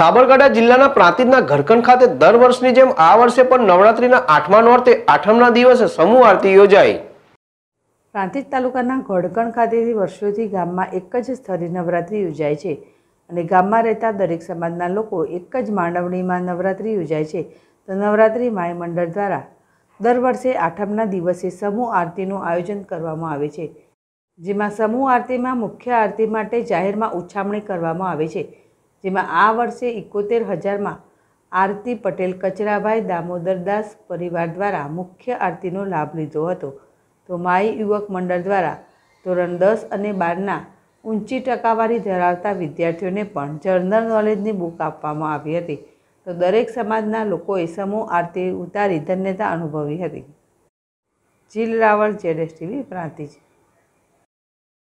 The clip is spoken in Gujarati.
સાબરકાંઠા જિલ્લાના પ્રાંતિજના ઘરકન ખાતે દર વર્ષની જેમ આ વર્ષે પણ નવરાત્રીના આઠમા નોરતે આઠમના દિવસે સમૂહ આરતી યોજાઈ પ્રાંતિજ તાલુકાના ઘડકણ ખાતેથી વર્ષોથી ગામમાં એક જ સ્થળે નવરાત્રી યોજાય છે અને ગામમાં રહેતા દરેક સમાજના લોકો એક જ માંડવણીમાં નવરાત્રી યોજાય છે તો નવરાત્રી માય મંડળ દ્વારા દર વર્ષે આઠમના દિવસે સમૂહ આરતીનું આયોજન કરવામાં આવે છે જેમાં સમૂહ આરતીમાં મુખ્ય આરતી માટે જાહેરમાં ઉછામણી કરવામાં આવે છે જેમાં આ વર્ષે એકોતેર હજારમાં આરતી પટેલ કચરાભાઈ દામોદરદાસ પરિવાર દ્વારા મુખ્ય આરતીનો લાભ લીધો હતો તો માઈ યુવક મંડળ દ્વારા ધોરણ દસ અને બારના ઊંચી ટકાવારી ધરાવતા વિદ્યાર્થીઓને પણ જનરલ નોલેજની બુક આપવામાં આવી હતી તો દરેક સમાજના લોકોએ સમૂહ આરતી ઉતારી ધન્યતા અનુભવી હતી જીલ રાવળ જેડેશ ટીવી પ્રાંતિજ